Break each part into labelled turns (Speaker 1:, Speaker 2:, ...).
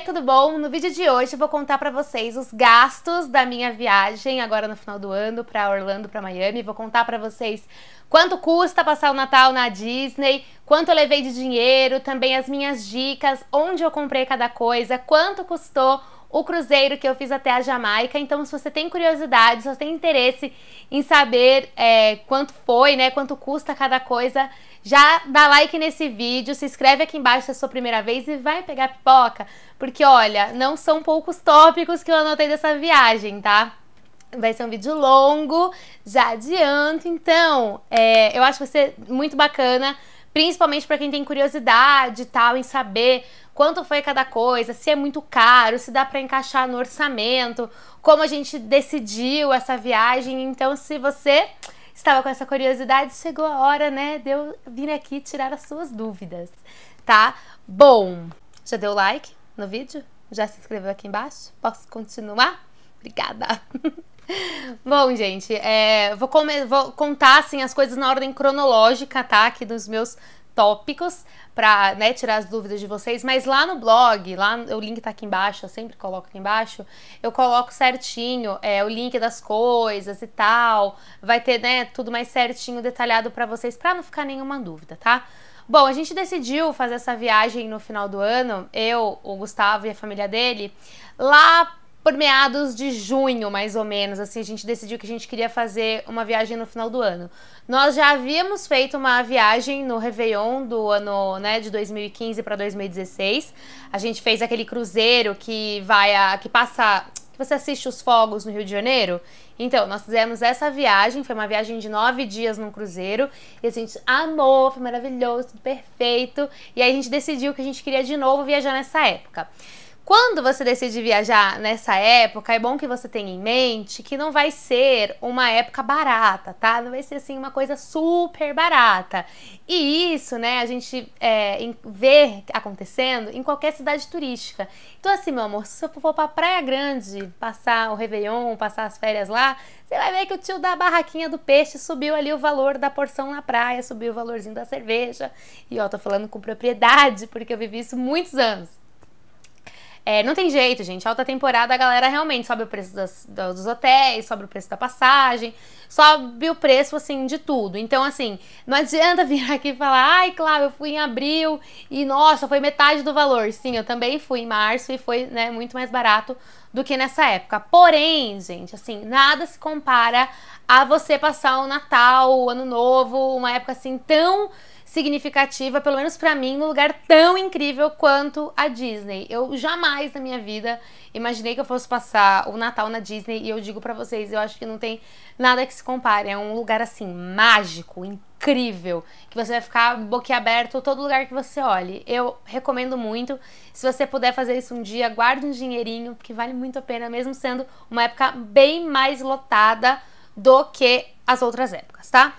Speaker 1: tudo bom? No vídeo de hoje eu vou contar para vocês os gastos da minha viagem agora no final do ano para Orlando, para Miami. Vou contar para vocês quanto custa passar o Natal na Disney, quanto eu levei de dinheiro, também as minhas dicas, onde eu comprei cada coisa, quanto custou o cruzeiro que eu fiz até a Jamaica. Então, se você tem curiosidade, se você tem interesse em saber é, quanto foi, né, quanto custa cada coisa, já dá like nesse vídeo, se inscreve aqui embaixo se é a sua primeira vez e vai pegar pipoca, porque olha, não são poucos tópicos que eu anotei dessa viagem, tá? Vai ser um vídeo longo, já adianto, então é, eu acho que vai ser muito bacana, principalmente para quem tem curiosidade e tal, em saber quanto foi cada coisa, se é muito caro, se dá para encaixar no orçamento, como a gente decidiu essa viagem. Então, se você estava com essa curiosidade, chegou a hora, né, de eu vir aqui tirar as suas dúvidas, tá? Bom, já deu like no vídeo? Já se inscreveu aqui embaixo? Posso continuar? Obrigada! Bom, gente, é, vou, vou, contar assim, as coisas na ordem cronológica, tá? Aqui dos meus tópicos para né, tirar as dúvidas de vocês, mas lá no blog, lá o link tá aqui embaixo, eu sempre coloco aqui embaixo, eu coloco certinho é, o link das coisas e tal, vai ter né, tudo mais certinho, detalhado para vocês, para não ficar nenhuma dúvida, tá? Bom, a gente decidiu fazer essa viagem no final do ano, eu, o Gustavo e a família dele, lá por meados de junho, mais ou menos, assim, a gente decidiu que a gente queria fazer uma viagem no final do ano. Nós já havíamos feito uma viagem no Réveillon do ano, né, de 2015 para 2016. A gente fez aquele cruzeiro que vai a que passa que você assiste os fogos no Rio de Janeiro. Então, nós fizemos essa viagem, foi uma viagem de nove dias num cruzeiro, e a gente amou, foi maravilhoso, tudo perfeito. E aí a gente decidiu que a gente queria de novo viajar nessa época. Quando você decide viajar nessa época, é bom que você tenha em mente que não vai ser uma época barata, tá? Não vai ser assim uma coisa super barata. E isso, né, a gente é, vê acontecendo em qualquer cidade turística. Então, assim, meu amor, se você for pra Praia Grande, passar o Réveillon, passar as férias lá, você vai ver que o tio da barraquinha do peixe subiu ali o valor da porção na praia, subiu o valorzinho da cerveja. E ó, tô falando com propriedade, porque eu vivi isso muitos anos. É, não tem jeito, gente. Alta temporada a galera realmente sobe o preço das, dos hotéis, sobe o preço da passagem, sobe o preço, assim, de tudo. Então, assim, não adianta vir aqui e falar, ai, claro, eu fui em abril e nossa, foi metade do valor. Sim, eu também fui em março e foi, né, muito mais barato do que nessa época. Porém, gente, assim, nada se compara a você passar o Natal, o Ano Novo, uma época assim tão significativa, pelo menos para mim, num lugar tão incrível quanto a Disney. Eu jamais na minha vida imaginei que eu fosse passar o Natal na Disney e eu digo para vocês, eu acho que não tem nada que se compare. É um lugar assim mágico, incrível, que você vai ficar boquiaberto todo lugar que você olhe. Eu recomendo muito. Se você puder fazer isso um dia, guarde um dinheirinho, porque vale muito a pena, mesmo sendo uma época bem mais lotada do que as outras épocas, tá?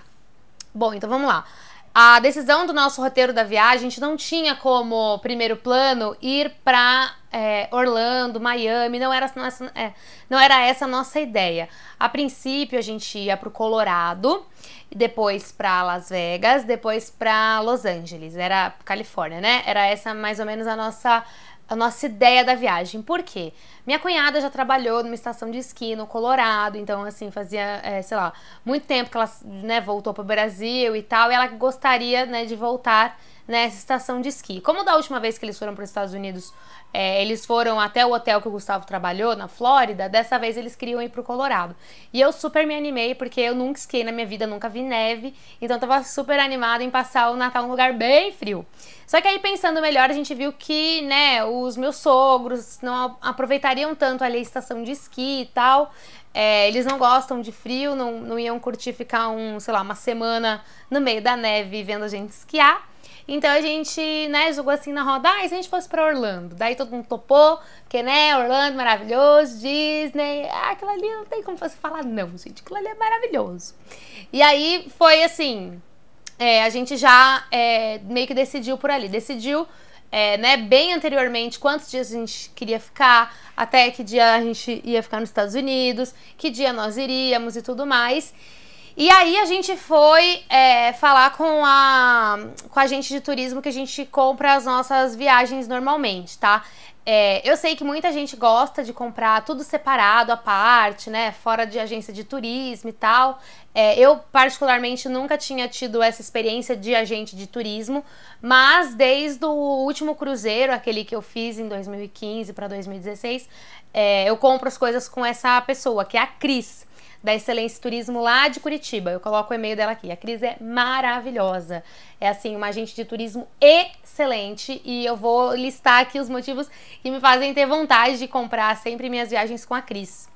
Speaker 1: Bom, então vamos lá. A decisão do nosso roteiro da viagem, a gente não tinha como primeiro plano ir para é, Orlando, Miami, não era, não, essa, é, não era essa a nossa ideia. A princípio, a gente ia para o Colorado, depois para Las Vegas, depois para Los Angeles, era Califórnia, né? Era essa mais ou menos a nossa a nossa ideia da viagem. Por quê? Minha cunhada já trabalhou numa estação de esqui no Colorado, então, assim, fazia, é, sei lá, muito tempo que ela né, voltou para o Brasil e tal, e ela gostaria né, de voltar nessa né, estação de esqui. Como da última vez que eles foram para os Estados Unidos, é, eles foram até o hotel que o Gustavo trabalhou, na Flórida, dessa vez eles queriam ir para o Colorado. E eu super me animei, porque eu nunca esquei na minha vida, nunca vi neve, então eu tava super animada em passar o Natal num lugar bem frio. Só que aí, pensando melhor, a gente viu que, né, os meus sogros não aproveitariam tanto ali a estação de esqui e tal, é, eles não gostam de frio, não, não iam curtir ficar um, sei lá, uma semana no meio da neve vendo a gente esquiar. Então a gente, né, jogou assim na roda, ah, e se a gente fosse pra Orlando? Daí todo mundo topou, porque, né, Orlando, maravilhoso, Disney, ah, aquilo ali não tem como você falar não, gente, aquilo ali é maravilhoso. E aí foi assim, é, a gente já é, meio que decidiu por ali, decidiu é, né, bem anteriormente quantos dias a gente queria ficar, até que dia a gente ia ficar nos Estados Unidos, que dia nós iríamos e tudo mais. E aí a gente foi é, falar com a, com a agente de turismo que a gente compra as nossas viagens normalmente, tá? É, eu sei que muita gente gosta de comprar tudo separado, à parte, né? Fora de agência de turismo e tal. É, eu, particularmente, nunca tinha tido essa experiência de agente de turismo, mas desde o último cruzeiro, aquele que eu fiz em 2015 para 2016, é, eu compro as coisas com essa pessoa, que é a Cris da Excelência Turismo lá de Curitiba. Eu coloco o e-mail dela aqui. A Cris é maravilhosa. É assim, uma agente de turismo excelente e eu vou listar aqui os motivos que me fazem ter vontade de comprar sempre minhas viagens com a Cris.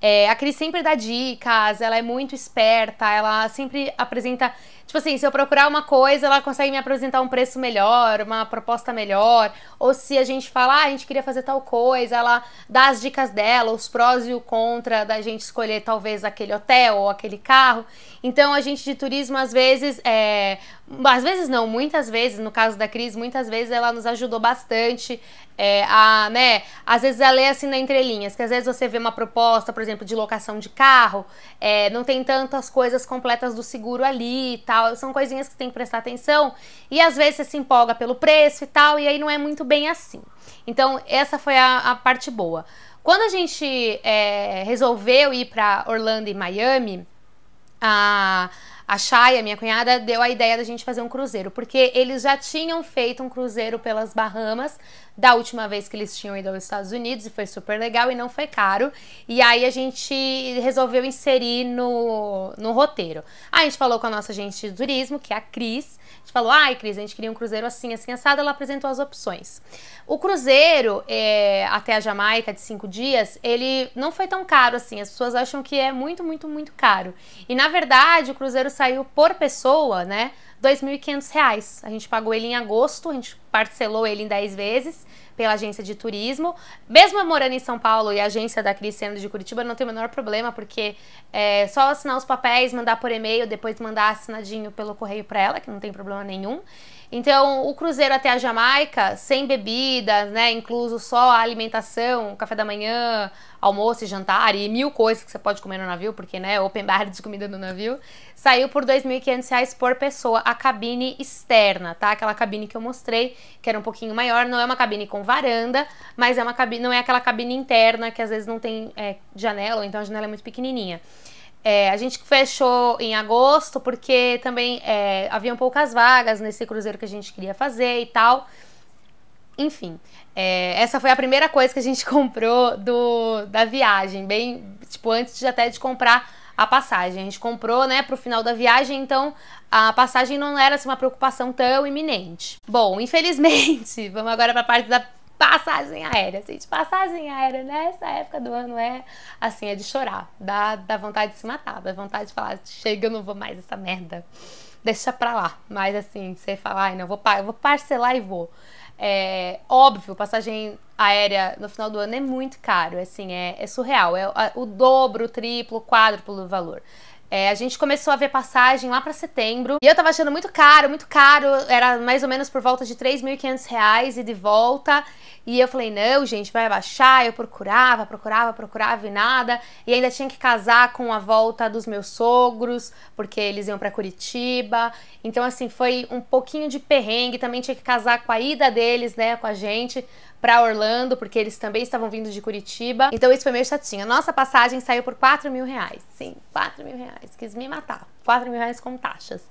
Speaker 1: É, a Cris sempre dá dicas, ela é muito esperta, ela sempre apresenta Tipo assim, se eu procurar uma coisa, ela consegue me apresentar um preço melhor, uma proposta melhor. Ou se a gente falar, ah, a gente queria fazer tal coisa, ela dá as dicas dela, os prós e o contra da gente escolher talvez aquele hotel ou aquele carro. Então a gente de turismo às vezes é... às vezes não, muitas vezes, no caso da Cris, muitas vezes ela nos ajudou bastante é, a, né, às vezes ela é assim na entrelinhas, que às vezes você vê uma proposta, por exemplo, de locação de carro, é, não tem tantas coisas completas do seguro ali e tal, tal. São coisinhas que tem que prestar atenção. E às vezes você se empolga pelo preço e tal, e aí não é muito bem assim. Então, essa foi a, a parte boa. Quando a gente é, resolveu ir para Orlando e Miami, a, a Shaya, minha cunhada, deu a ideia da gente fazer um cruzeiro, porque eles já tinham feito um cruzeiro pelas Bahamas, da última vez que eles tinham ido aos Estados Unidos e foi super legal e não foi caro. E aí a gente resolveu inserir no, no roteiro. Aí a gente falou com a nossa agente de turismo, que é a Cris. A gente falou, ai Cris, a gente queria um cruzeiro assim, assim, assado. Ela apresentou as opções. O cruzeiro é, até a Jamaica de cinco dias, ele não foi tão caro assim. As pessoas acham que é muito, muito, muito caro. E na verdade o cruzeiro saiu por pessoa, né? R$ 2.500. A gente pagou ele em agosto, a gente parcelou ele em 10 vezes pela agência de turismo. Mesmo morando em São Paulo e a agência da Cris sendo de Curitiba, não tem o menor problema, porque é só assinar os papéis, mandar por e-mail, depois mandar assinadinho pelo correio para ela, que não tem problema nenhum. Então, o cruzeiro até a Jamaica, sem bebidas, né, incluso só a alimentação, café da manhã, almoço e jantar e mil coisas que você pode comer no navio, porque, né, open bar de comida no navio, saiu por R$ 2.500 por pessoa a cabine externa, tá? Aquela cabine que eu mostrei, que era um pouquinho maior, não é uma cabine com varanda, mas é uma cabine, não é aquela cabine interna que às vezes não tem é, janela, ou então a janela é muito pequenininha. É, a gente fechou em agosto porque também é, haviam poucas vagas nesse cruzeiro que a gente queria fazer e tal. Enfim, é, essa foi a primeira coisa que a gente comprou do, da viagem, bem, tipo, antes de até de comprar a passagem. A gente comprou, né, pro final da viagem, então a passagem não era assim, uma preocupação tão iminente. Bom, infelizmente, vamos agora para a parte da passagem aérea. Gente, assim, passagem aérea nessa época do ano é assim, é de chorar. Dá, dá vontade de se matar, dá vontade de falar, chega, eu não vou mais essa merda. Deixa pra lá. Mas assim, você fala, ai, não, vou, eu vou parcelar e vou. É óbvio, passagem aérea no final do ano é muito caro, assim, é, é surreal, é, é o dobro, o triplo, o quádruplo do valor. É, a gente começou a ver passagem lá para setembro e eu tava achando muito caro, muito caro, era mais ou menos por volta de 3.500 reais e de volta. E eu falei, não, gente, vai baixar. Eu procurava, procurava, procurava e nada. E ainda tinha que casar com a volta dos meus sogros, porque eles iam para Curitiba. Então, assim, foi um pouquinho de perrengue. Também tinha que casar com a ida deles, né, com a gente, para Orlando, porque eles também estavam vindo de Curitiba. Então isso foi meio chatinho. A nossa passagem saiu por 4 mil reais. Sim, 4 mil reais. Quis me matar. 4 mil reais com taxas.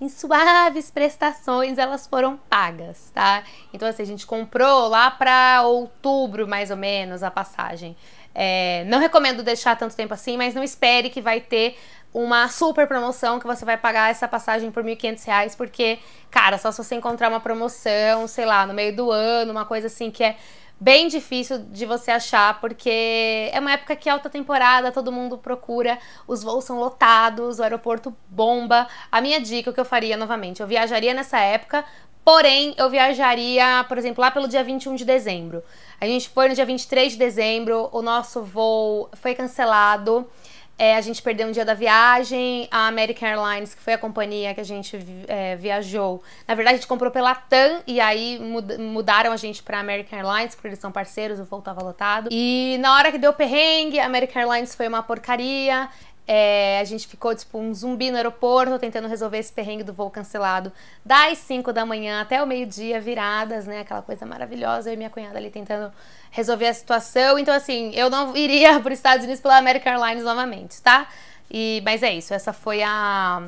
Speaker 1: Em suaves prestações, elas foram pagas, tá? Então, assim, a gente comprou lá para outubro, mais ou menos, a passagem. É, não recomendo deixar tanto tempo assim, mas não espere que vai ter uma super promoção que você vai pagar essa passagem por R$ 1.500, porque, cara, só se você encontrar uma promoção, sei lá, no meio do ano, uma coisa assim que é bem difícil de você achar, porque é uma época que é alta temporada, todo mundo procura, os voos são lotados, o aeroporto bomba. A minha dica, o que eu faria novamente, eu viajaria nessa época, porém eu viajaria, por exemplo, lá pelo dia 21 de dezembro. A gente foi no dia 23 de dezembro, o nosso voo foi cancelado. É, a gente perdeu um dia da viagem, a American Airlines, que foi a companhia que a gente é, viajou. Na verdade, a gente comprou pela TAM e aí mudaram a gente pra American Airlines, porque eles são parceiros, o voo tava lotado. E na hora que deu perrengue, a American Airlines foi uma porcaria. É, a gente ficou tipo um zumbi no aeroporto tentando resolver esse perrengue do voo cancelado das 5 da manhã até o meio-dia, viradas, né? Aquela coisa maravilhosa. Eu e minha cunhada ali tentando resolver a situação. Então, assim, eu não iria para os Estados Unidos pela American Airlines novamente, tá? E, mas é isso. Essa foi a.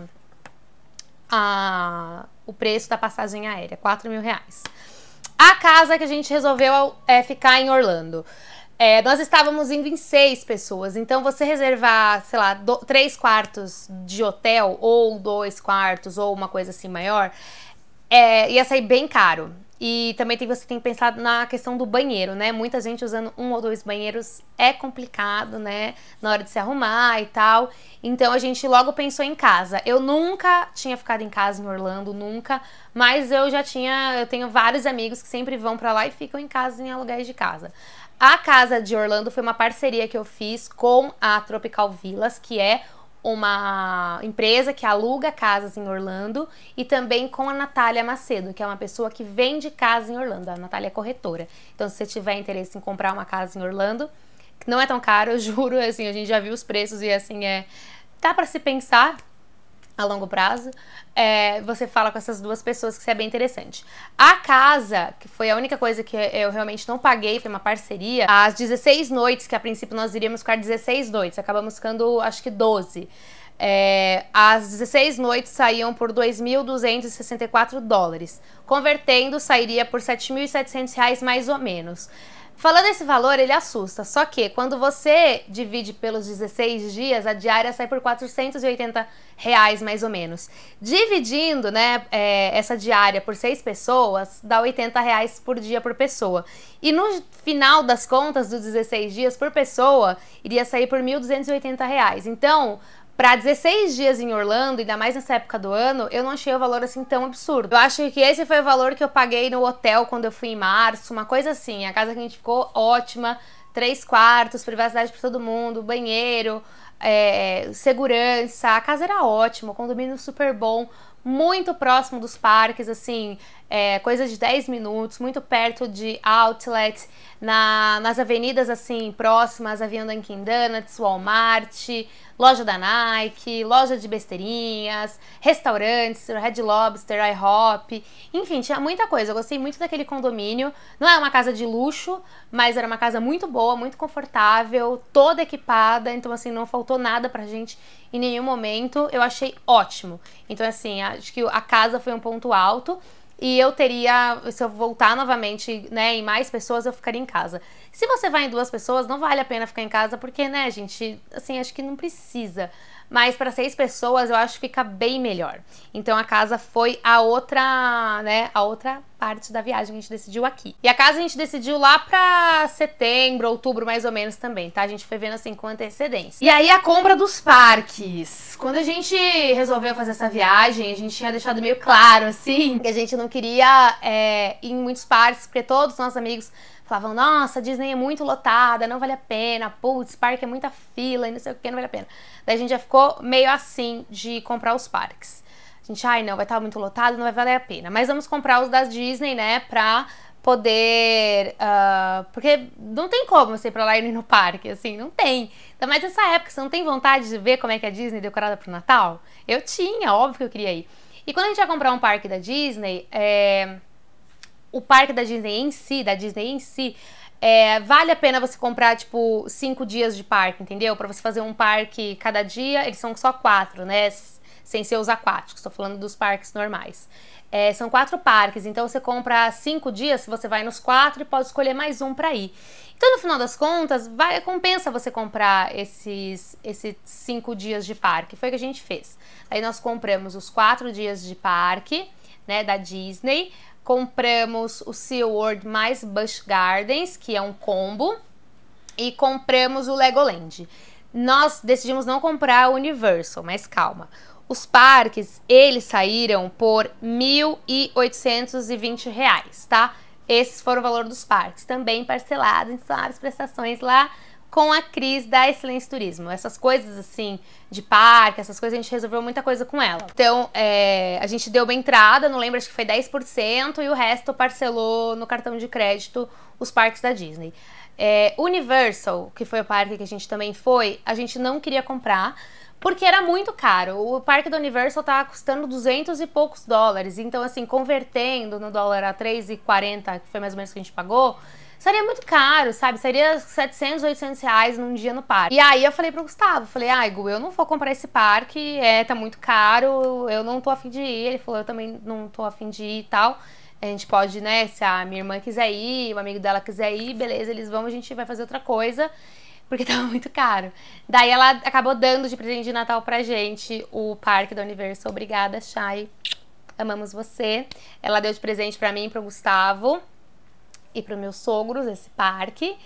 Speaker 1: a o preço da passagem aérea: 4 mil reais. A casa que a gente resolveu é, ficar em Orlando. É, nós estávamos indo em seis pessoas, então você reservar, sei lá, do, três quartos de hotel ou dois quartos ou uma coisa assim maior, é, ia sair bem caro. E também tem, você tem que pensar na questão do banheiro, né? Muita gente usando um ou dois banheiros é complicado, né? Na hora de se arrumar e tal. Então a gente logo pensou em casa. Eu nunca tinha ficado em casa em Orlando, nunca. Mas eu já tinha. Eu tenho vários amigos que sempre vão para lá e ficam em casa em aluguéis de casa. A Casa de Orlando foi uma parceria que eu fiz com a Tropical Villas, que é uma empresa que aluga casas em Orlando e também com a Natália Macedo, que é uma pessoa que vende casas em Orlando. A Natália é corretora. Então, se você tiver interesse em comprar uma casa em Orlando, não é tão caro, eu juro, assim, a gente já viu os preços e assim é dá para se pensar a longo prazo, é, você fala com essas duas pessoas, que isso é bem interessante. A casa, que foi a única coisa que eu realmente não paguei, foi uma parceria, as 16 noites, que a princípio nós iríamos ficar 16 noites, acabamos ficando acho que 12. É, as 16 noites saíam por 2.264 dólares. Convertendo, sairia por 7.700 reais mais ou menos. Falando esse valor, ele assusta. Só que quando você divide pelos 16 dias, a diária sai por 480 reais, mais ou menos. Dividindo né, é, essa diária por seis pessoas, dá 80 reais por dia por pessoa. E no final das contas dos 16 dias por pessoa, iria sair por 1.280 reais. Então, para 16 dias em Orlando, ainda mais nessa época do ano, eu não achei o valor assim tão absurdo. Eu acho que esse foi o valor que eu paguei no hotel quando eu fui em março, uma coisa assim. A casa que a gente ficou ótima, três quartos, privacidade para todo mundo, banheiro, é, segurança. A casa era ótima, o condomínio super bom, muito próximo dos parques, assim, é, coisa de 10 minutos, muito perto de outlets, na, nas avenidas assim próximas, a vianda Dunkin' Donuts, Walmart, loja da Nike, loja de besteirinhas, restaurantes, Red Lobster, IHOP, enfim, tinha muita coisa. Eu gostei muito daquele condomínio. Não é uma casa de luxo, mas era uma casa muito boa, muito confortável, toda equipada, então assim, não faltou nada pra gente em nenhum momento. Eu achei ótimo. Então assim, acho que a casa foi um ponto alto e eu teria, se eu voltar novamente, né, em mais pessoas, eu ficaria em casa. Se você vai em duas pessoas, não vale a pena ficar em casa, porque, né, gente, assim, acho que não precisa. Mas para seis pessoas, eu acho que fica bem melhor. Então a casa foi a outra, né, a outra parte da viagem, a gente decidiu aqui. E a casa a gente decidiu lá pra setembro, outubro mais ou menos também, tá? A gente foi vendo assim com antecedência. E aí a compra dos parques. Quando a gente resolveu fazer essa viagem, a gente tinha deixado meio claro, assim, que a gente não queria é, ir em muitos parques, porque todos os nossos amigos falavam, nossa, Disney é muito lotada, não vale a pena, putz, parque é muita fila e não sei o que, não vale a pena. Daí a gente já ficou meio assim de comprar os parques gente, ai, não, vai estar muito lotado, não vai valer a pena. Mas vamos comprar os da Disney, né, pra poder. Uh, porque não tem como você ir pra lá e ir no parque, assim, não tem. Ainda mais nessa época, você não tem vontade de ver como é que é a Disney decorada pro Natal? Eu tinha, óbvio que eu queria ir. E quando a gente vai comprar um parque da Disney, é, o parque da Disney em si, da Disney em si, é, vale a pena você comprar, tipo, cinco dias de parque, entendeu? Para você fazer um parque cada dia, eles são só quatro, né? sem ser os aquáticos, estou falando dos parques normais. É, são quatro parques, então você compra cinco dias, você vai nos quatro e pode escolher mais um para ir. Então, no final das contas, vai, compensa você comprar esses, esses cinco dias de parque. Foi o que a gente fez. Aí nós compramos os quatro dias de parque, né, da Disney. Compramos o SeaWorld mais Busch Gardens, que é um combo. E compramos o Legoland. Nós decidimos não comprar o Universal, mas calma. Os parques, eles saíram por R$ 1.820, reais, tá? Esses foram o valor dos parques, também parcelado em várias prestações lá com a Cris da Excelência Turismo. Essas coisas assim, de parque, essas coisas, a gente resolveu muita coisa com ela. Então, é, a gente deu uma entrada, não lembro, acho que foi 10%, e o resto parcelou no cartão de crédito os parques da Disney. É, Universal, que foi o parque que a gente também foi, a gente não queria comprar, porque era muito caro. O parque do Universal estava custando 200 e poucos dólares. Então, assim, convertendo no dólar a 3,40, que foi mais ou menos o que a gente pagou, seria muito caro, sabe? Seria 700, 800 reais num dia no parque. E aí eu falei pro Gustavo, falei, ai, ah, Gu, eu não vou comprar esse parque, é, tá muito caro, eu não tô afim de ir. Ele falou, eu também não tô afim de ir e tal. A gente pode, né, se a minha irmã quiser ir, o amigo dela quiser ir, beleza, eles vão, a gente vai fazer outra coisa porque tava muito caro. Daí ela acabou dando de presente de Natal pra gente o parque do Universo. Obrigada, Shai. Amamos você. Ela deu de presente para mim, pro Gustavo e pro meus sogros esse parque.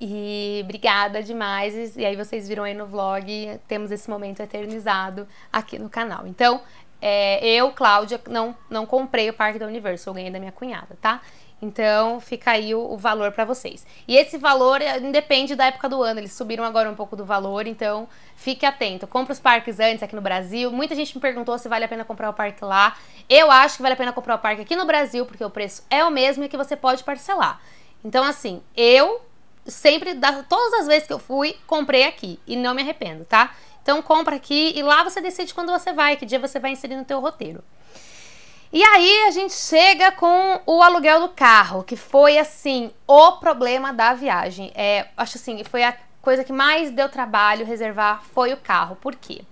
Speaker 1: E obrigada demais. E aí vocês viram aí no vlog, temos esse momento eternizado aqui no canal. Então, é, eu, Cláudia, não, não comprei o Parque do Universo, eu ganhei da minha cunhada, tá? Então fica aí o, o valor para vocês. E esse valor eh, independe da época do ano, eles subiram agora um pouco do valor, então fique atento. Compre os parques antes aqui no Brasil. Muita gente me perguntou se vale a pena comprar o parque lá. Eu acho que vale a pena comprar o parque aqui no Brasil, porque o preço é o mesmo e que você pode parcelar. Então, assim, eu sempre, todas as vezes que eu fui, comprei aqui e não me arrependo, tá? Então compra aqui e lá você decide quando você vai, que dia você vai inserir no teu roteiro. E aí a gente chega com o aluguel do carro, que foi assim o problema da viagem. É, acho assim, foi a coisa que mais deu trabalho reservar foi o carro. Por quê?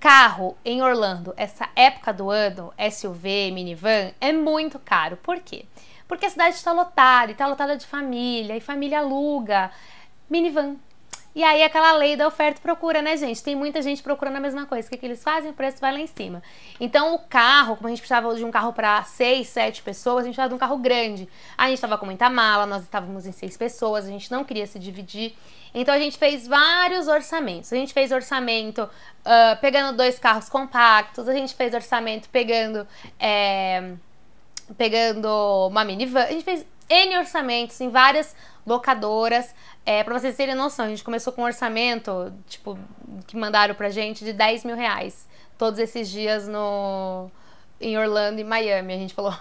Speaker 1: Carro em Orlando, essa época do ano, SUV, minivan, é muito caro. Por quê? Porque a cidade está lotada, está lotada de família, e família aluga minivan. E aí aquela lei da oferta e procura, né, gente? Tem muita gente procurando a mesma coisa. O que, que eles fazem? O preço vai lá em cima. Então o carro, como a gente precisava de um carro para seis, sete pessoas, a gente precisava de um carro grande. A gente estava com muita mala, nós estávamos em seis pessoas, a gente não queria se dividir. Então a gente fez vários orçamentos. A gente fez orçamento uh, pegando dois carros compactos, a gente fez orçamento pegando. É, pegando uma minivan. A gente fez N orçamentos em várias locadoras. É, pra vocês terem noção, a gente começou com um orçamento, tipo, que mandaram pra gente de 10 mil reais. Todos esses dias no em Orlando e Miami. A gente falou,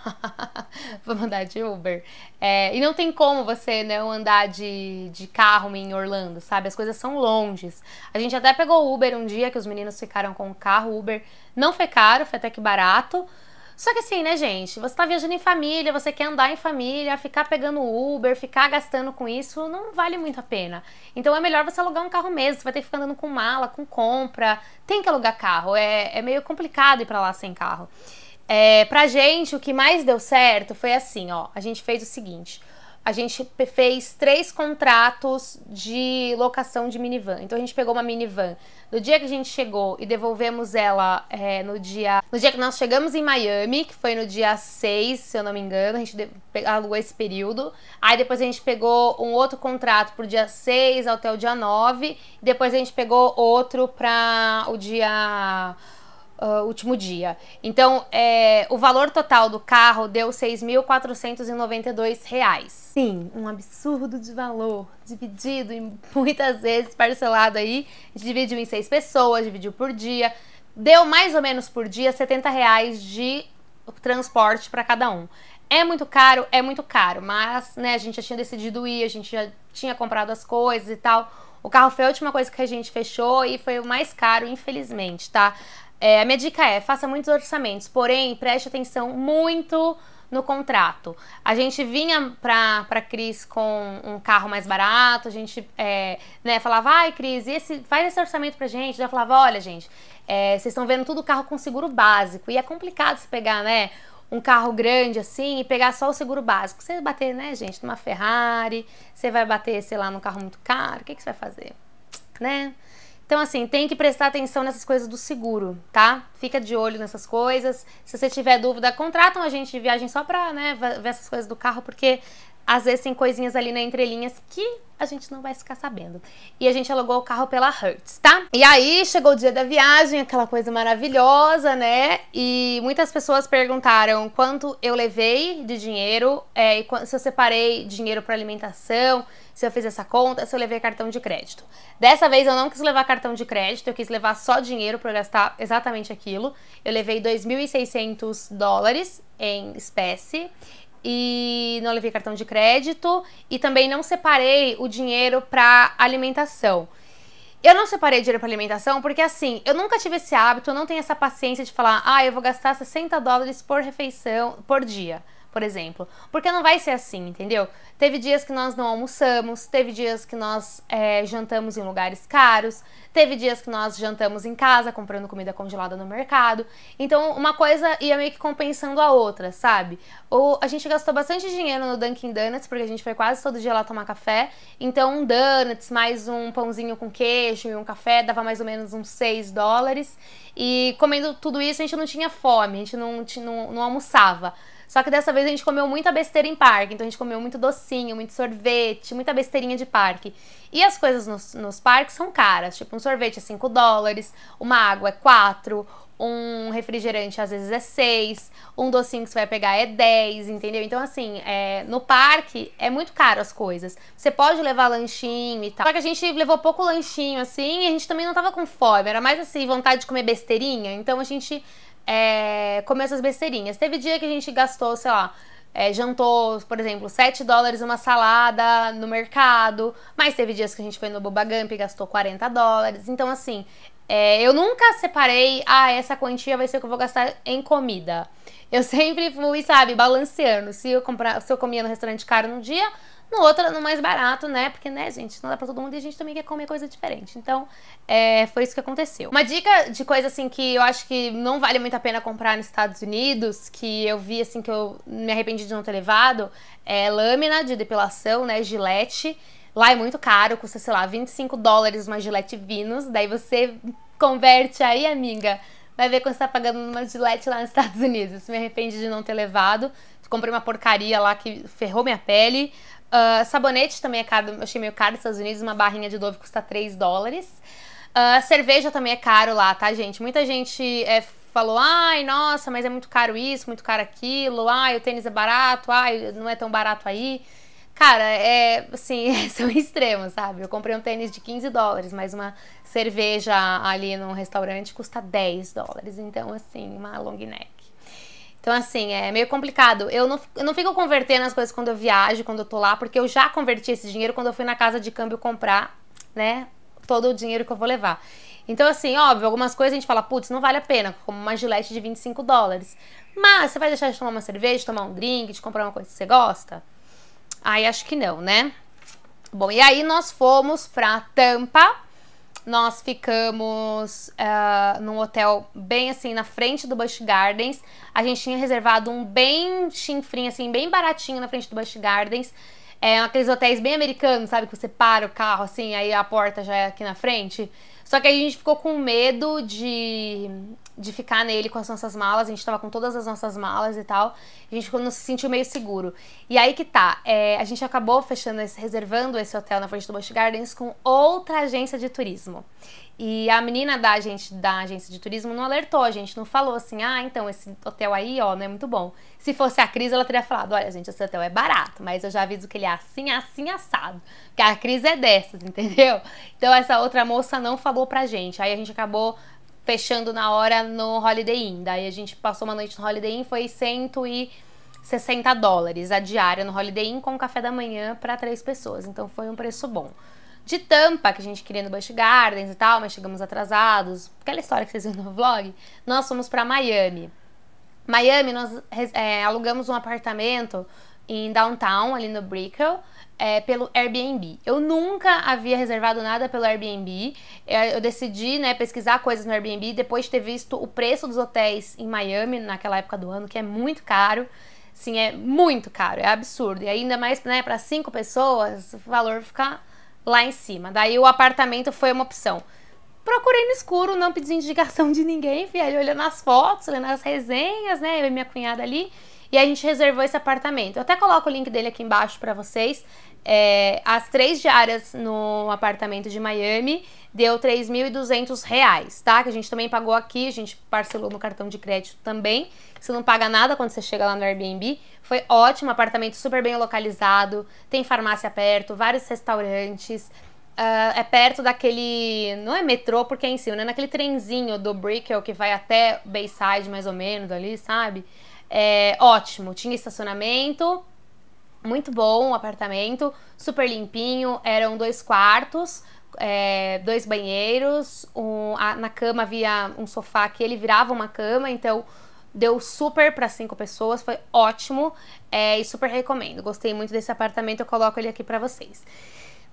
Speaker 1: vou mandar de Uber. É, e não tem como você não andar de, de carro em Orlando, sabe? As coisas são longes. A gente até pegou Uber um dia que os meninos ficaram com o carro. Uber não foi caro, foi até que barato. Só que assim, né, gente? Você tá viajando em família, você quer andar em família, ficar pegando Uber, ficar gastando com isso, não vale muito a pena. Então é melhor você alugar um carro mesmo, você vai ter que ficar andando com mala, com compra. Tem que alugar carro, é, é meio complicado ir pra lá sem carro. É, pra gente, o que mais deu certo foi assim, ó. A gente fez o seguinte: a gente fez três contratos de locação de minivan. Então a gente pegou uma minivan no dia que a gente chegou e devolvemos ela é, no dia. No dia que nós chegamos em Miami, que foi no dia 6, se eu não me engano, a gente alugou esse período. Aí depois a gente pegou um outro contrato pro dia 6 até o dia 9. depois a gente pegou outro para o dia uh, último dia. Então, é, o valor total do carro deu R$ 6.492. Sim, um absurdo de valor, dividido em muitas vezes, parcelado aí. dividiu em seis pessoas, dividiu por dia. Deu mais ou menos por dia R$ reais de transporte para cada um. É muito caro, é muito caro, mas né, a gente já tinha decidido ir, a gente já tinha comprado as coisas e tal. O carro foi a última coisa que a gente fechou e foi o mais caro, infelizmente, tá? É, a minha dica é: faça muitos orçamentos, porém preste atenção muito no contrato. A gente vinha pra, pra Cris com um carro mais barato, a gente é, né, falava, ai Cris, esse, faz esse orçamento pra gente. já falava, olha gente, é, vocês estão vendo tudo carro com seguro básico. E é complicado se pegar, né, um carro grande assim e pegar só o seguro básico. Você bater, né, gente, numa Ferrari, você vai bater, sei lá, num carro muito caro, o que, que você vai fazer? Né? Então, assim, tem que prestar atenção nessas coisas do seguro, tá? Fica de olho nessas coisas. Se você tiver dúvida, contratam a gente de viagem só pra né, ver essas coisas do carro, porque às vezes tem coisinhas ali na entrelinhas que a gente não vai ficar sabendo. E a gente alugou o carro pela Hertz, tá? E aí chegou o dia da viagem, aquela coisa maravilhosa, né? E muitas pessoas perguntaram quanto eu levei de dinheiro, é, se eu separei dinheiro para alimentação, se eu fiz essa conta, se eu levei cartão de crédito. Dessa vez eu não quis levar cartão de crédito, eu quis levar só dinheiro para gastar exatamente aquilo. Eu levei 2.600 dólares em espécie e não levei cartão de crédito e também não separei o dinheiro para alimentação. Eu não separei dinheiro para alimentação porque assim, eu nunca tive esse hábito, eu não tenho essa paciência de falar, ah, eu vou gastar 60 dólares por refeição por dia por exemplo. Porque não vai ser assim, entendeu? Teve dias que nós não almoçamos, teve dias que nós é, jantamos em lugares caros, teve dias que nós jantamos em casa, comprando comida congelada no mercado. Então, uma coisa ia meio que compensando a outra, sabe? Ou a gente gastou bastante dinheiro no Dunkin' Donuts, porque a gente foi quase todo dia lá tomar café. Então, um donuts mais um pãozinho com queijo e um café dava mais ou menos uns 6 dólares. E comendo tudo isso, a gente não tinha fome, a gente não, não, não almoçava. Só que dessa vez a gente comeu muita besteira em parque. Então a gente comeu muito docinho, muito sorvete, muita besteirinha de parque. E as coisas nos, nos parques são caras. Tipo, um sorvete é 5 dólares, uma água é 4, um refrigerante às vezes é 6, um docinho que você vai pegar é 10, entendeu? Então, assim, é, no parque é muito caro as coisas. Você pode levar lanchinho e tal. Só que a gente levou pouco lanchinho, assim, e a gente também não tava com fome. Era mais assim, vontade de comer besteirinha. Então a gente é, comer essas besteirinhas. Teve dia que a gente gastou, sei lá, é, jantou, por exemplo, 7 dólares uma salada no mercado, mas teve dias que a gente foi no Bubagump e gastou 40 dólares. Então, assim, é, eu nunca separei, ah, essa quantia vai ser o que eu vou gastar em comida. Eu sempre fui, sabe, balanceando. Se eu, comprar, se eu comia no restaurante caro num dia, no outro, no mais barato, né? Porque, né, gente, não dá pra todo mundo e a gente também quer comer coisa diferente. Então, é, foi isso que aconteceu. Uma dica de coisa, assim, que eu acho que não vale muito a pena comprar nos Estados Unidos, que eu vi, assim, que eu me arrependi de não ter levado, é lâmina de depilação, né, gilete. Lá é muito caro, custa, sei lá, 25 dólares uma gilete Vinus. Daí você converte aí, amiga, vai ver quando você tá pagando uma gilete lá nos Estados Unidos. Me arrepende de não ter levado. Comprei uma porcaria lá que ferrou minha pele. Uh, sabonete também é caro, eu achei meio caro nos Estados Unidos, uma barrinha de Dove custa 3 dólares. Uh, cerveja também é caro lá, tá, gente? Muita gente é, falou, ai, nossa, mas é muito caro isso, muito caro aquilo, ai, o tênis é barato, ai, não é tão barato aí. Cara, é assim, são é extremos, sabe? Eu comprei um tênis de 15 dólares, mas uma cerveja ali num restaurante custa 10 dólares. Então, assim, uma long neck. Então, assim, é meio complicado. Eu não, eu não fico convertendo as coisas quando eu viajo, quando eu tô lá, porque eu já converti esse dinheiro quando eu fui na casa de câmbio comprar, né? Todo o dinheiro que eu vou levar. Então, assim, óbvio, algumas coisas a gente fala, putz, não vale a pena, como uma gilete de 25 dólares. Mas você vai deixar de tomar uma cerveja, de tomar um drink, de comprar uma coisa que você gosta? Aí acho que não, né? Bom, e aí nós fomos pra Tampa, nós ficamos uh, num hotel bem assim na frente do Busch Gardens. A gente tinha reservado um bem chinfrinho, assim, bem baratinho na frente do Busch Gardens. É aqueles hotéis bem americanos, sabe? Que você para o carro assim, aí a porta já é aqui na frente. Só que a gente ficou com medo de de ficar nele com as nossas malas, a gente tava com todas as nossas malas e tal, a gente não se sentiu meio seguro. E aí que tá, é, a gente acabou fechando, esse, reservando esse hotel na frente do Busch Gardens com outra agência de turismo. E a menina da, da agência de turismo não alertou a gente, não falou assim, ah, então esse hotel aí, ó, não é muito bom. Se fosse a Cris, ela teria falado, olha, gente, esse hotel é barato, mas eu já aviso que ele é assim, assim, assado. Porque a Cris é dessas, entendeu? Então essa outra moça não falou pra gente. Aí a gente acabou fechando na hora no Holiday Inn. Daí a gente passou uma noite no Holiday Inn, foi 160 dólares a diária no Holiday Inn com café da manhã para três pessoas. Então foi um preço bom. De Tampa, que a gente queria no Busch Gardens e tal, mas chegamos atrasados. Aquela história que vocês viram no vlog. Nós fomos para Miami. Miami, nós é, alugamos um apartamento em downtown, ali no Brickell é, pelo Airbnb. Eu nunca havia reservado nada pelo Airbnb. É, eu decidi né, pesquisar coisas no Airbnb depois de ter visto o preço dos hotéis em Miami naquela época do ano, que é muito caro. Sim, é muito caro, é absurdo. E ainda mais né, para cinco pessoas, o valor fica lá em cima. Daí o apartamento foi uma opção. Procurei no escuro, não pedi indicação de ninguém, fui ali olhando as fotos, olhando as resenhas, né? Eu e minha cunhada ali. E a gente reservou esse apartamento. Eu até coloco o link dele aqui embaixo para vocês. É, as três diárias no apartamento de Miami deu 3.200 reais, tá? Que a gente também pagou aqui, a gente parcelou no cartão de crédito também. Você não paga nada quando você chega lá no Airbnb. Foi ótimo, apartamento super bem localizado, tem farmácia perto, vários restaurantes. Uh, é perto daquele. Não é metrô, porque é em cima, né? Naquele trenzinho do Brickell que vai até Bayside, mais ou menos, ali, sabe? É, ótimo, tinha estacionamento, muito bom o apartamento, super limpinho, eram dois quartos, é, dois banheiros, um, a, na cama havia um sofá que ele virava uma cama, então deu super para cinco pessoas, foi ótimo é, e super recomendo. Gostei muito desse apartamento, eu coloco ele aqui para vocês.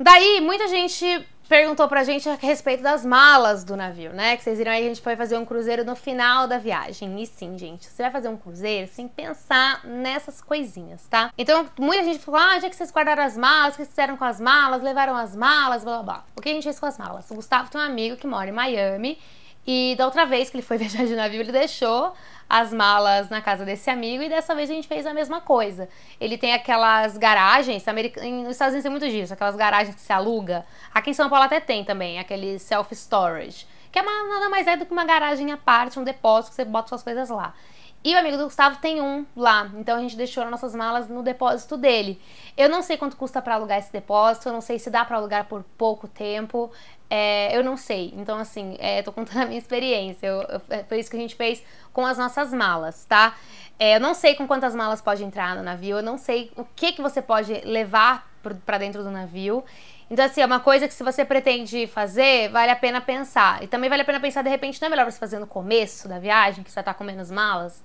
Speaker 1: Daí, muita gente perguntou pra gente a respeito das malas do navio, né? Que vocês viram aí, a gente foi fazer um cruzeiro no final da viagem. E sim, gente, você vai fazer um cruzeiro sem pensar nessas coisinhas, tá? Então, muita gente falou, ah, onde é que vocês guardaram as malas? O que vocês fizeram com as malas? Levaram as malas? Blá, blá, blá. O que a gente fez com as malas? O Gustavo tem um amigo que mora em Miami e da outra vez que ele foi viajar de navio, ele deixou as malas na casa desse amigo e dessa vez a gente fez a mesma coisa. Ele tem aquelas garagens, nos Estados Unidos tem muito disso, aquelas garagens que se aluga. Aqui em São Paulo até tem também, aquele self-storage, que é uma, nada mais é do que uma garagem à parte, um depósito que você bota suas coisas lá. E o amigo do Gustavo tem um lá, então a gente deixou as nossas malas no depósito dele. Eu não sei quanto custa para alugar esse depósito, eu não sei se dá para alugar por pouco tempo. É, eu não sei. Então, assim, é, tô contando a minha experiência. Eu, eu, é, foi isso que a gente fez com as nossas malas, tá? É, eu não sei com quantas malas pode entrar no navio, eu não sei o que, que você pode levar para dentro do navio. Então, assim, é uma coisa que se você pretende fazer, vale a pena pensar. E também vale a pena pensar, de repente, não é melhor você fazer no começo da viagem, que você tá com menos malas?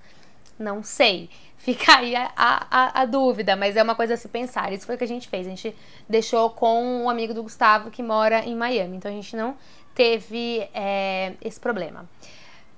Speaker 1: Não sei. Fica aí a, a, a, dúvida, mas é uma coisa a se pensar. Isso foi o que a gente fez. A gente deixou com um amigo do Gustavo que mora em Miami. Então a gente não teve é, esse problema.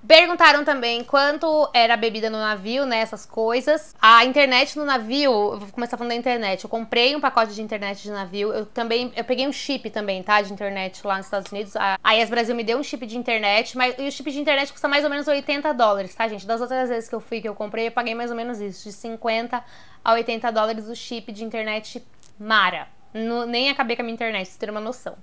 Speaker 1: Perguntaram também quanto era a bebida no navio, né? Essas coisas. A internet no navio, eu vou começar falando da internet. Eu comprei um pacote de internet de navio. Eu também, eu peguei um chip também, tá? De internet lá nos Estados Unidos. A, a IES Brasil me deu um chip de internet, mas e o chip de internet custa mais ou menos 80 dólares, tá, gente? Das outras vezes que eu fui, que eu comprei, eu paguei mais ou menos isso, de 50 a 80 dólares o chip de internet Mara. No, nem acabei com a minha internet, pra vocês terem uma noção.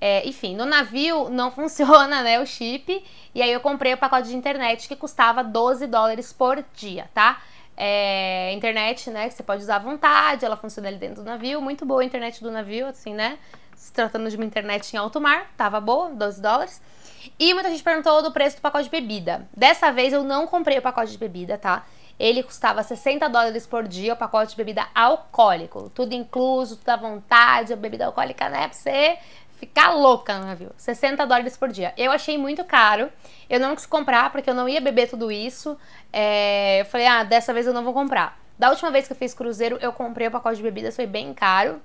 Speaker 1: É, enfim, no navio não funciona, né, o chip. E aí eu comprei o pacote de internet que custava 12 dólares por dia, tá? É, internet, né, que você pode usar à vontade, ela funciona ali dentro do navio. Muito boa a internet do navio, assim, né? Se tratando de uma internet em alto mar, tava boa, 12 dólares. E muita gente perguntou do preço do pacote de bebida. Dessa vez eu não comprei o pacote de bebida, tá? Ele custava 60 dólares por dia, o pacote de bebida alcoólico. Tudo incluso, tudo à vontade, a bebida alcoólica, né? Pra você ficar louca no navio. 60 dólares por dia. Eu achei muito caro. Eu não quis comprar porque eu não ia beber tudo isso. É, eu falei, ah, dessa vez eu não vou comprar. Da última vez que eu fiz cruzeiro, eu comprei o pacote de bebidas, foi bem caro.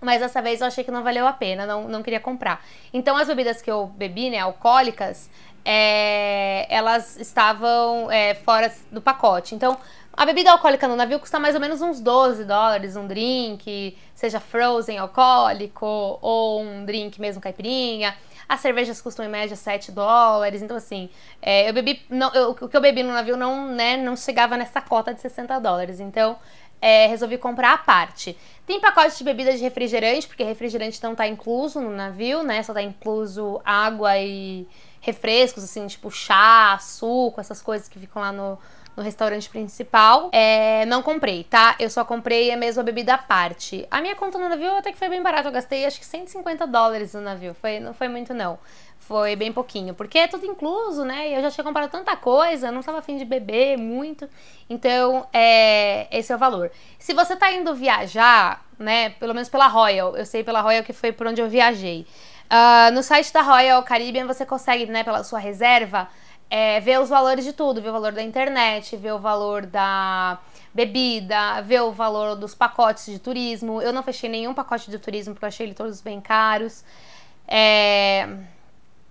Speaker 1: Mas dessa vez eu achei que não valeu a pena, não, não queria comprar. Então as bebidas que eu bebi, né, alcoólicas, é, elas estavam é, fora do pacote. Então a bebida alcoólica no navio custa mais ou menos uns 12 dólares um drink, seja frozen alcoólico ou um drink mesmo caipirinha. As cervejas custam em média 7 dólares. Então, assim, é, eu bebi. Não, eu, o que eu bebi no navio não, né, não chegava nessa cota de 60 dólares. Então, é, resolvi comprar à parte. Tem pacote de bebida de refrigerante, porque refrigerante não tá incluso no navio, né? Só tá incluso água e refrescos, assim, tipo chá, suco, essas coisas que ficam lá no, no restaurante principal. É, não comprei, tá? Eu só comprei é a mesma bebida à parte. A minha conta no navio até que foi bem barata. Eu gastei acho que 150 dólares no navio. Foi, não foi muito, não. Foi bem pouquinho, porque é tudo incluso, né? E eu já tinha comprado tanta coisa, não estava afim de beber muito. Então, é, esse é o valor. Se você tá indo viajar, né? Pelo menos pela Royal, eu sei pela Royal que foi por onde eu viajei. Uh, no site da Royal Caribbean você consegue, né, pela sua reserva, é, ver os valores de tudo, ver o valor da internet, ver o valor da bebida, ver o valor dos pacotes de turismo. Eu não fechei nenhum pacote de turismo porque eu achei eles todos bem caros. É...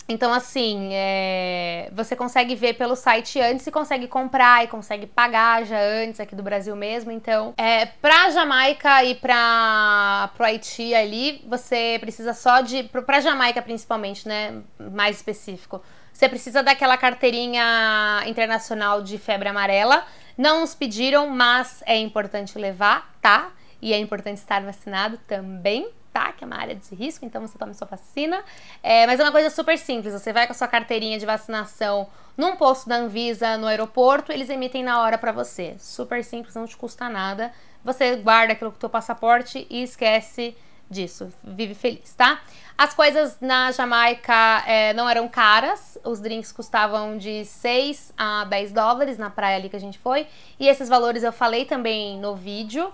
Speaker 1: Então, assim, é... você consegue ver pelo site antes e consegue comprar e consegue pagar já antes aqui do Brasil mesmo. Então, é, pra Jamaica e pra, pro Haiti ali, você precisa só de. Pra Jamaica, principalmente, né? Mais específico você precisa daquela carteirinha internacional de febre amarela. Não nos pediram, mas é importante levar, tá? E é importante estar vacinado também, tá? Que é uma área de risco, então você toma sua vacina. É, mas é uma coisa super simples: você vai com a sua carteirinha de vacinação num posto da Anvisa, no aeroporto, eles emitem na hora para você. Super simples, não te custa nada. Você guarda aquilo com o teu passaporte e esquece disso, vive feliz, tá? As coisas na Jamaica é, não eram caras, os drinks custavam de 6 a 10 dólares na praia ali que a gente foi, e esses valores eu falei também no vídeo.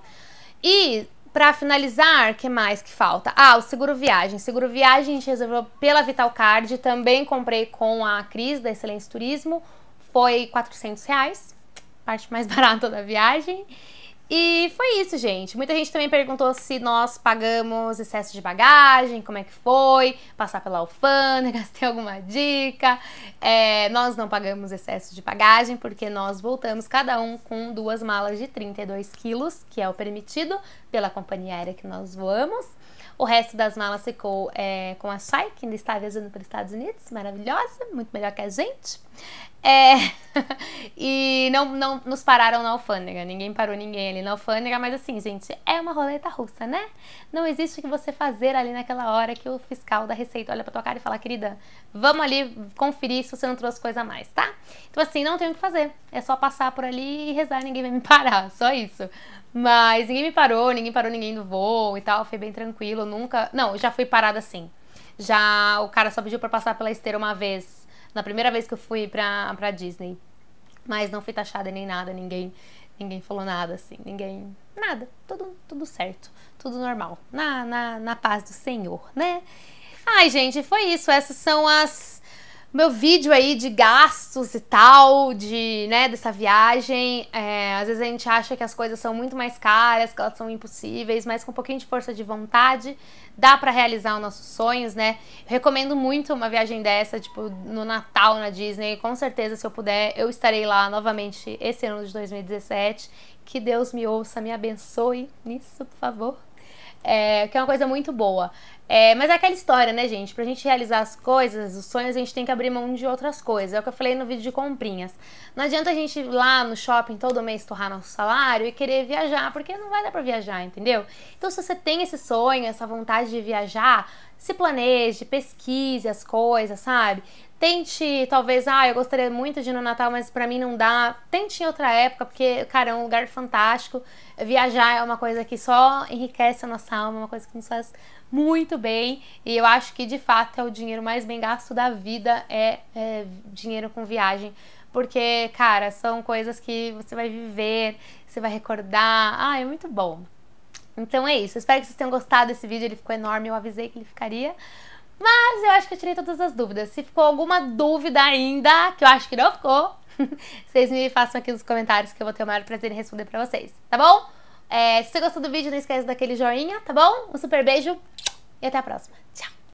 Speaker 1: E para finalizar, que mais que falta? Ah, o seguro viagem. Seguro viagem a gente reservou pela Vital Card, também comprei com a Cris da Excelência Turismo, foi 400 reais, parte mais barata da viagem. E foi isso, gente. Muita gente também perguntou se nós pagamos excesso de bagagem, como é que foi, passar pela alfândega, se tem alguma dica. É, nós não pagamos excesso de bagagem porque nós voltamos cada um com duas malas de 32 quilos, que é o permitido pela companhia aérea que nós voamos. O resto das malas ficou é, com a Shai, que ainda está viajando para os Estados Unidos, maravilhosa, muito melhor que a gente. É, e não, não nos pararam na alfândega, ninguém parou ninguém ali na alfândega, mas assim, gente, é uma roleta russa, né? Não existe o que você fazer ali naquela hora que o fiscal da Receita olha pra tua cara e fala, querida, vamos ali conferir se você não trouxe coisa a mais, tá? Então assim, não tem o que fazer, é só passar por ali e rezar, ninguém vai me parar, só isso. Mas ninguém me parou, ninguém parou ninguém no voo e tal, foi bem tranquilo, nunca. Não, já fui parada assim. Já o cara só pediu pra passar pela esteira uma vez na primeira vez que eu fui pra, pra Disney. Mas não fui taxada nem nada, ninguém ninguém falou nada, assim, ninguém. Nada, tudo, tudo certo, tudo normal, na, na, na paz do Senhor, né? Ai, gente, foi isso. Essas são as meu vídeo aí de gastos e tal, de, né, dessa viagem. É, às vezes a gente acha que as coisas são muito mais caras, que elas são impossíveis, mas com um pouquinho de força de vontade dá para realizar os nossos sonhos, né? recomendo muito uma viagem dessa, tipo, no Natal na Disney. Com certeza, se eu puder, eu estarei lá novamente esse ano de 2017. Que Deus me ouça, me abençoe nisso, por favor. É, que é uma coisa muito boa. É, mas é aquela história, né, gente? Pra gente realizar as coisas, os sonhos, a gente tem que abrir mão de outras coisas. É o que eu falei no vídeo de comprinhas. Não adianta a gente ir lá no shopping todo mês torrar nosso salário e querer viajar, porque não vai dar pra viajar, entendeu? Então, se você tem esse sonho, essa vontade de viajar, se planeje, pesquise as coisas, sabe? Tente, talvez, ah, eu gostaria muito de ir no Natal, mas para mim não dá. Tente em outra época, porque, cara, é um lugar fantástico. Viajar é uma coisa que só enriquece a nossa alma, é uma coisa que nos faz muito bem e eu acho que de fato é o dinheiro mais bem gasto da vida é, é dinheiro com viagem porque cara são coisas que você vai viver você vai recordar ah é muito bom então é isso espero que vocês tenham gostado desse vídeo ele ficou enorme eu avisei que ele ficaria mas eu acho que eu tirei todas as dúvidas se ficou alguma dúvida ainda que eu acho que não ficou vocês me façam aqui nos comentários que eu vou ter o maior prazer em responder para vocês tá bom é, se você gostou do vídeo, não esquece daquele joinha, tá bom? Um super beijo e até a próxima. Tchau!